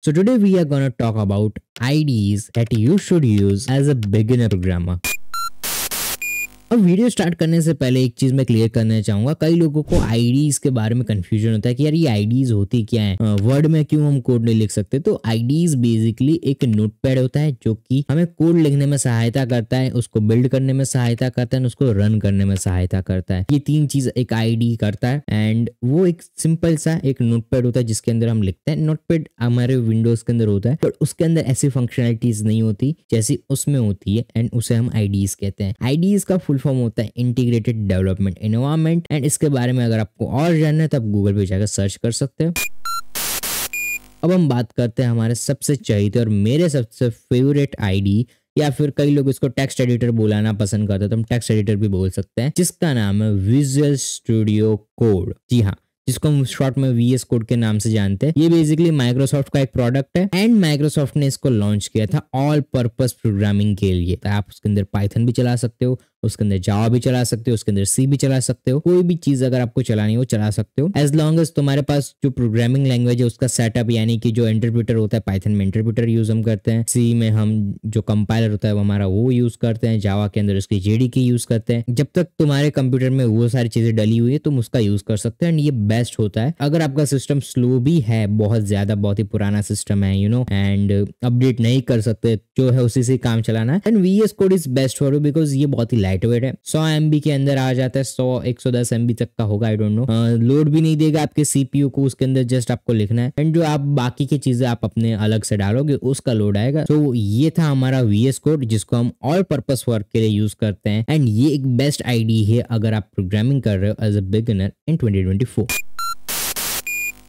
So today we are gonna talk about IDs that you should use as a beginner programmer. अब video start करने से पहले एक चीज़ मैं क्लियर करना चाहूंगा कई लोगों को आईडीज़ के बारे में कंफ्यूजन होता है कि यार ये आईडीज़ होती क्या है वर्ड में क्यों हम कोड नहीं लिख सकते तो आईडीज़ बेसिकली एक नोटपैड होता है जो कि हमें कोड लिखने में सहायता करता है उसको बिल्ड करने में सहायता करता है उसको रन करने में सहायता करता है ये तीन चीज़ एक आई करता है एंड वो एक सिंपल सा एक नोटपैड होता है जिसके अंदर हम लिखते हैं नोटपैड हमारे विंडोज़ के अंदर होता है बट उसके अंदर ऐसी फंक्शनलिटीज़ नहीं होती जैसी उसमें होती है एंड उसे हम आईडीज़ कहते हैं आईडीज़ का फुल फुल फॉर्म होता है इंटीग्रेटेड डेवलपमेंट इन्वायरमेंट एंड इसके बारे में अगर आपको और जानना है तो आप गूगल पे जाकर सर्च कर सकते हो अब हम बात करते हैं हमारे सबसे चाहिए और मेरे सबसे फेवरेट आईडी या फिर कई लोग इसको टेक्स्ट एडिटर बुलाना पसंद करते हैं तो हम टेक्स्ट एडिटर भी बोल सकते हैं जिसका नाम है विजुअल स्टूडियो कोड जी हाँ जिसको हम शॉर्ट में वी एस कोड के नाम से जानते हैं ये बेसिकली माइक्रोसॉफ्ट का एक प्रोडक्ट है एंड माइक्रोसॉफ्ट ने इसको लॉन्च किया था ऑल पर्पस प्रोग्रामिंग के लिए तो आप उसके अंदर पाइथन भी चला सकते हो उसके अंदर जावा भी चला सकते हो उसके अंदर सी भी चला सकते हो कोई भी चीज अगर आपको चलानी हो चला सकते हो एज लॉन्ग एज तुम्हारे पास जो प्रोग्रामिंग लैंग्वेज है उसका सेटअप यानी कि जो इंटरप्रिटर होता है पाइथन में इंटरप्रिटर यूज हम करते हैं सी में हम जो कंपाइलर होता है वो हमारा वो यूज करते हैं जावा के अंदर उसकी जेडी की यूज करते हैं जब तक तुम्हारे कंप्यूटर में वो सारी चीजें डली हुई है तुम उसका यूज कर सकते हैं एंड ये बेस्ट होता है अगर आपका सिस्टम स्लो भी है बहुत ज्यादा बहुत ही पुराना सिस्टम है यू नो एंड अपडेट नहीं कर सकते जो है उसी से काम चलाना है and V S code is best for you because ये बहुत ही लाइट वेट है सौ एम के अंदर आ जाता है सौ एक सौ दस एम तक का होगा आई डोंट नो लोड भी नहीं देगा आपके सीपीयू को उसके अंदर जस्ट आपको लिखना है एंड जो आप बाकी की चीजें आप अपने अलग से डालोगे उसका लोड आएगा तो ये था हमारा वीएस कोड जिसको हम ऑल पर्पज वर्क के लिए यूज करते हैं एंड ये एक बेस्ट आईडी है अगर आप प्रोग्रामिंग कर रहे हो as a beginner in twenty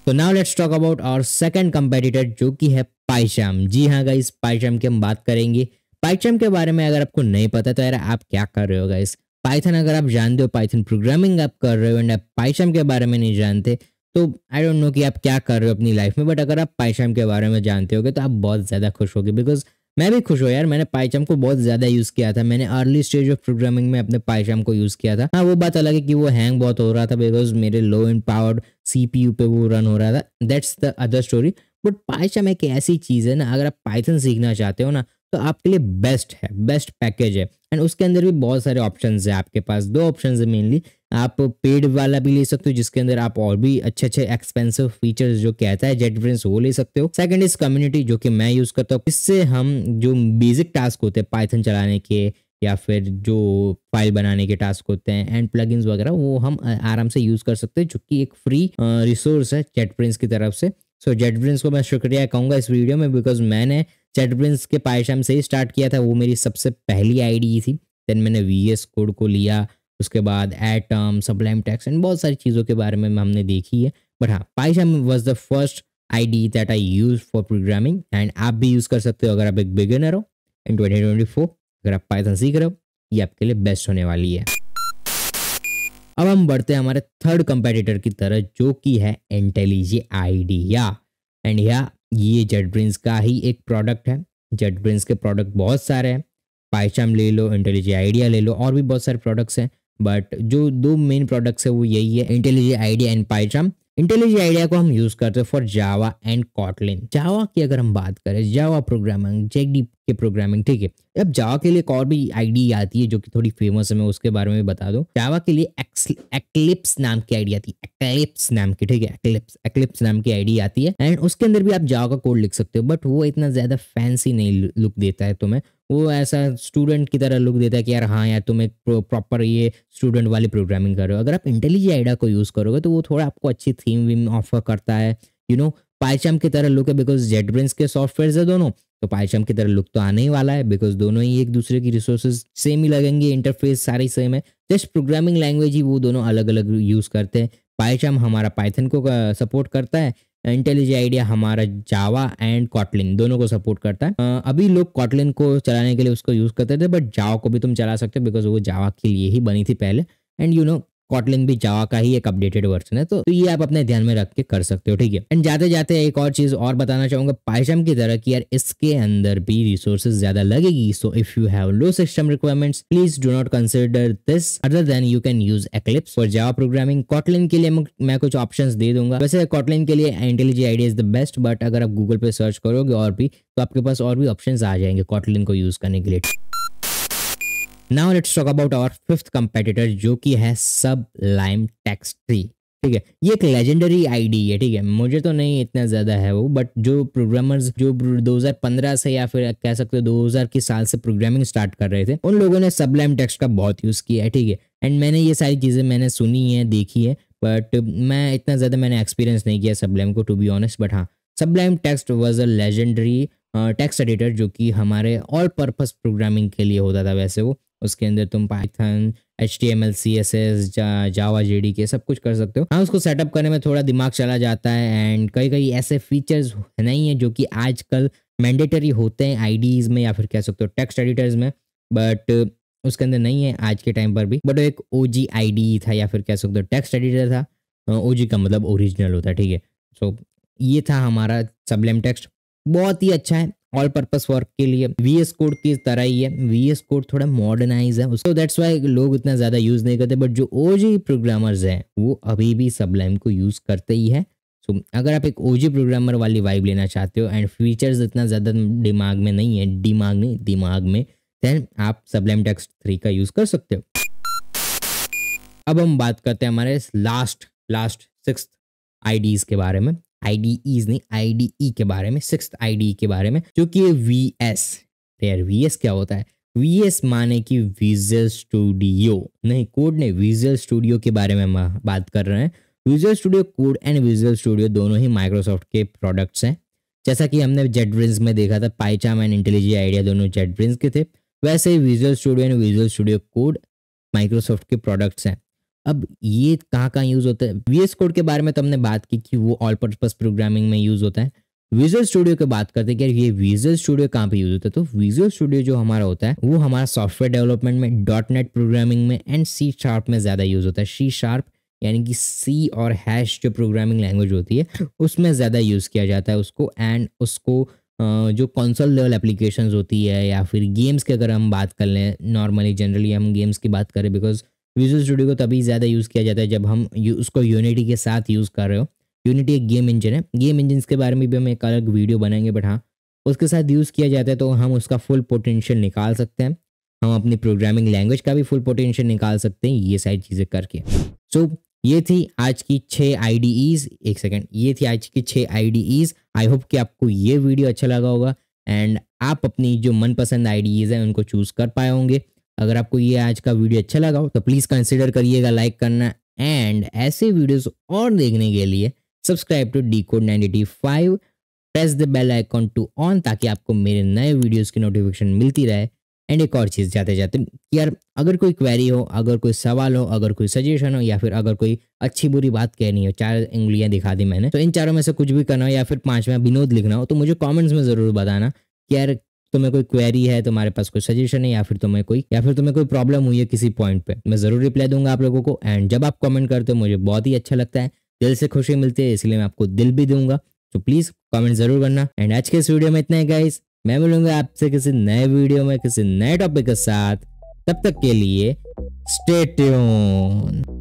तो now let's talk about our second competitor जो कि है पाइशाम जी हाँ गाइस पाइशाम की हम बात करेंगे पाइचम के बारे में अगर आपको नहीं पता तो यार आप क्या कर रहे हो गाइस पाइथन अगर आप जानते हो पाइथन प्रोग्रामिंग आप कर रहे हो एंड आप पाइचम के बारे में नहीं जानते तो आई डोंट नो कि आप क्या कर रहे हो अपनी लाइफ में बट अगर आप पाइचम के बारे में जानते होगे तो आप बहुत ज़्यादा खुश होगे बिकॉज मैं भी खुश हूँ यार मैंने पाइचम को बहुत ज़्यादा यूज़ किया था मैंने अर्ली स्टेज ऑफ प्रोग्रामिंग में अपने पाइचम को यूज़ किया था हाँ वो बात अलग है कि वो हैंग बहुत हो रहा था बिकॉज मेरे लो एंड पावर्ड सी पे वो रन हो रहा था that's the other story but PyCharm एक ऐसी चीज़ है ना अगर आप पाइथन सीखना चाहते हो ना तो आपके लिए बेस्ट है बेस्ट पैकेज है एंड उसके अंदर भी बहुत सारे ऑप्शन है आपके पास दो ऑप्शन है मेनली आप पेड वाला भी ले सकते हो जिसके अंदर आप और भी अच्छे अच्छे एक्सपेंसिव फीचर्स जो कहता है जेट प्रिंस वो ले सकते हो सेकंड इज कम्युनिटी जो कि मैं यूज़ करता हूँ इससे हम जो बेसिक टास्क होते हैं पाइथन चलाने के या फिर जो फाइल बनाने के टास्क होते हैं एंड प्लग वगैरह वो हम आराम से यूज़ कर सकते हैं जो कि एक फ्री रिसोर्स है जेट प्रिंस की तरफ से सो so, जेट को मैं शुक्रिया कहूँगा इस वीडियो में बिकॉज मैंने प्रिंस के पायशाम से ही स्टार्ट किया था वो मेरी सबसे पहली आईडी थी देन मैंने वी एस कोड को लिया उसके बाद एटम सबलाइम टैक्स एंड बहुत सारी चीज़ों के बारे में हमने देखी है बट हाँ PyCharm was the first I D that I use for programming and आप भी यूज़ कर सकते हो अगर आप एक बिगिनर हो इन ट्वेंटी ट्वेंटी फोर अगर आप पाइथन सीख रहे हो ये आपके लिए बेस्ट होने वाली है अब हम बढ़ते हैं हमारे थर्ड कंपेटिटर की तरह जो कि है इंटेलिजी या एंड या ये जेट ब्रिंस का ही एक प्रोडक्ट है जेट ब्रिंस के प्रोडक्ट बहुत सारे हैं पाइचाम ले लो इंटेलिजी आइडिया ले लो और भी बहुत सारे प्रोडक्ट्स हैं बट जो दो मेन प्रोडक्ट्स है वो यही है IntelliJ IDEA and PyCharm IntelliJ IDEA को हम यूज करते हैं for Java and Kotlin Java की अगर हम बात करें जावा प्रोग्रामिंग जेकडी के प्रोग्रामिंग ठीक है अब जावा के लिए एक और भी आईडी आती है जो कि थोड़ी फेमस है मैं उसके बारे में बता दूं जावा के लिए एक्लिप्स नाम की आईडी आती है एक्लिप्स नाम की ठीक है एक्लिप्स एक्लिप्स नाम की आईडी आती है एंड उसके अंदर भी आप जावा का कोड लिख सकते हो बट वो इतना ज्यादा फैंसी नहीं लुक देता है तुम्हें वो ऐसा स्टूडेंट की तरह लुक देता है कि यार हाँ यार तुम एक प्रॉपर ये स्टूडेंट वाली प्रोग्रामिंग कर रहे हो अगर आप इंटेलिजी आइडा को यूज़ करोगे तो वो थोड़ा आपको अच्छी थीम वीम ऑफर करता है यू नो पाइचम की तरह लुक है बिकॉज जेट ब्रेंस के सॉफ्टवेयर है दोनों तो पाइचम की तरह लुक तो आने ही वाला है बिकॉज दोनों ही एक दूसरे की रिसोर्सेज सेम ही लगेंगे इंटरफेस सारी सेम है जस्ट प्रोग्रामिंग लैंग्वेज ही वो दोनों अलग अलग यूज़ करते हैं पाइचम हमारा पाइथन को सपोर्ट करता है इंटेलिजी आइडिया हमारा जावा एंड कॉटलिन दोनों को सपोर्ट करता है अभी लोग कॉटलिन को चलाने के लिए उसको यूज़ करते थे बट जावा को भी तुम चला सकते हो बिकॉज वो जावा के लिए ही बनी थी पहले एंड यू नो कॉटलिन भी जावा का ही एक अपडेटेड वर्जन है तो, तो ये आप अपने ध्यान में रख के कर सकते हो ठीक है एंड जाते जाते एक और चीज और बताना चाहूंगा पाइशम की तरह की यार इसके अंदर भी रिसोर्सेज ज्यादा लगेगी so if you have low system requirements please do not consider this other then you can use Eclipse for Java programming Kotlin के लिए मैं कुछ ऑप्शन दे दूंगा वैसे कॉटलिन के लिए IntelliJ IDEA is the best but अगर आप गूगल पे सर्च करोगे और भी तो आपके पास और भी ऑप्शन आ जाएंगे कॉटलिन को यूज करने के लिए now let's talk about our fifth competitor जो कि है सब लाइम टैक्स ट्री ठीक है ये एक लेजेंडरी आईडी है ठीक है मुझे तो नहीं इतना ज़्यादा है वो बट जो प्रोग्रामर्स जो 2015 से या फिर कह सकते हो 2000 के साल से प्रोग्रामिंग स्टार्ट कर रहे थे उन लोगों ने सबलाइम टेक्स्ट का बहुत यूज़ किया है ठीक है एंड मैंने ये सारी चीज़ें मैंने सुनी है देखी है बट मैं इतना ज़्यादा मैंने एक्सपीरियंस नहीं किया सबलाइम को टू बी ऑनेस्ट बट हाँ Sublime Text was a legendary text editor जो कि हमारे ऑल पर्पज़ प्रोग्रामिंग के लिए होता था वैसे वो उसके अंदर तुम Python H T M L C S S Java J D K सब कुछ कर सकते हो हाँ उसको सेटअप करने में थोड़ा दिमाग चला जाता है एंड कई कई ऐसे फीचर्स नहीं है जो कि आजकल मैंडेटरी होते हैं आई में या फिर कह सकते हो टेक्स्ट एडिटर्स में बट उसके अंदर नहीं है आज के टाइम पर भी बट एक ओ जी e था या फिर कह सकते हो टेक्स्ट एडिटर था ओ हाँ, का मतलब ओरिजिनल होता है ठीक है सो ये था हमारा सबलेम टेक्स्ट बहुत ही अच्छा है ऑल पर्पस वर्क के लिए वी एस कोड की तरह ही है वी एस कोड थोड़ा मॉडर्नाइज है उसको दैट्स वाई लोग इतना ज्यादा यूज नहीं करते बट जो ओजी प्रोग्रामर्स हैं वो अभी भी सबलाइम को यूज करते ही है सो so, अगर आप एक ओजी प्रोग्रामर वाली वाइब लेना चाहते हो एंड फीचर्स इतना ज़्यादा दिमाग में नहीं है दिमाग नहीं दिमाग में देन आप सबलेम टेक्स्ट थ्री का यूज़ कर सकते हो अब हम बात करते हैं हमारे लास्ट लास्ट सिक्स आईडीज़ के बारे में आईडीईज e नहीं आईडीई e के बारे में सिक्स आईडी e के बारे में जो कि वी एस यार वी एस क्या होता है वी एस माने कि विजुअल स्टूडियो नहीं कोड नहीं विजुअल स्टूडियो के बारे में बात कर रहे हैं Visual Studio code and Visual Studio दोनों ही माइक्रोसॉफ्ट के प्रोडक्ट्स हैं जैसा कि हमने जेड ब्रिंस में देखा था पाइचाम एंड इंटेलिजी आइडिया दोनों जेड ब्रिंस के थे वैसे ही Visual Studio and Visual Studio code Microsoft के प्रोडक्ट्स हैं अब ये कहाँ कहाँ यूज़ होता है वी कोड के बारे में तो हमने बात की कि वो ऑल पर्पज़ प्रोग्रामिंग में यूज़ होता है विजुअल स्टूडियो की बात करते हैं कि ये विजुअल स्टूडियो कहाँ पे यूज होता है तो विजुअल स्टूडियो जो हमारा होता है वो हमारा सॉफ्टवेयर डेवलपमेंट में डॉट नेट प्रोग्रामिंग में एंड सी शार्प में ज़्यादा यूज़ होता है सी शार्प यानी कि सी और हैश जो प्रोग्रामिंग लैंग्वेज होती है उसमें ज़्यादा यूज़ किया जाता है उसको एंड उसको जो कंसोल लेवल एप्लीकेशंस होती है या फिर गेम्स की अगर हम बात कर लें नॉर्मली जनरली हम गेम्स की बात करें बिकॉज विजुअल स्टूडियो को तभी ज़्यादा यूज़ किया जाता है जब हम उसको यूनिटी के साथ यूज़ कर रहे हो यूनिटी एक गेम इंजन है गेम इंजन के बारे में भी हम एक अलग वीडियो बनाएंगे बट हाँ उसके साथ यूज़ किया जाता है तो हम उसका फुल पोटेंशियल निकाल सकते हैं हम अपनी प्रोग्रामिंग लैंग्वेज का भी फुल पोटेंशियल निकाल सकते हैं ये सारी चीज़ें करके सो so, ये थी आज की छः आई डी ईज एक सेकेंड ये थी आज की छः I D Es I hope कि आपको ये वीडियो अच्छा लगा होगा एंड आप अपनी जो मनपसंद आई हैं उनको चूज़ कर पाए होंगे अगर आपको ये आज का वीडियो अच्छा लगा हो तो प्लीज़ कंसिडर करिएगा लाइक करना एंड ऐसे वीडियोस और देखने के लिए subscribe to the code nine five press the bell icon to on ताकि आपको मेरे नए वीडियोस की नोटिफिकेशन मिलती रहे एंड एक और चीज़ जाते जाते यार अगर कोई क्वेरी हो अगर कोई सवाल हो अगर कोई सजेशन हो या फिर अगर कोई अच्छी बुरी बात कहनी हो चार उंगलियाँ दिखा दी मैंने तो इन चारों में से कुछ भी करना हो या फिर पाँच में विनोद लिखना हो तो मुझे कमेंट्स में ज़रूर बताना कि यार तुम्हें कोई क्वेरी है तुम्हारे पास कोई सजेशन है या फिर तुम्हें कोई या फिर तुम्हें कोई प्रॉब्लम हुई है किसी पॉइंट पे मैं जरूर रिप्लाई दूंगा आप लोगों को एंड जब आप कमेंट करते हो मुझे बहुत ही अच्छा लगता है दिल से खुशी मिलती है इसलिए मैं आपको दिल भी दूंगा तो प्लीज कमेंट जरूर करना एंड आज के इस वीडियो में इतना गाइस मैं मिलूंगा आपसे किसी नए वीडियो में किसी नए टॉपिक के साथ तब तक के लिए स्टेट्यून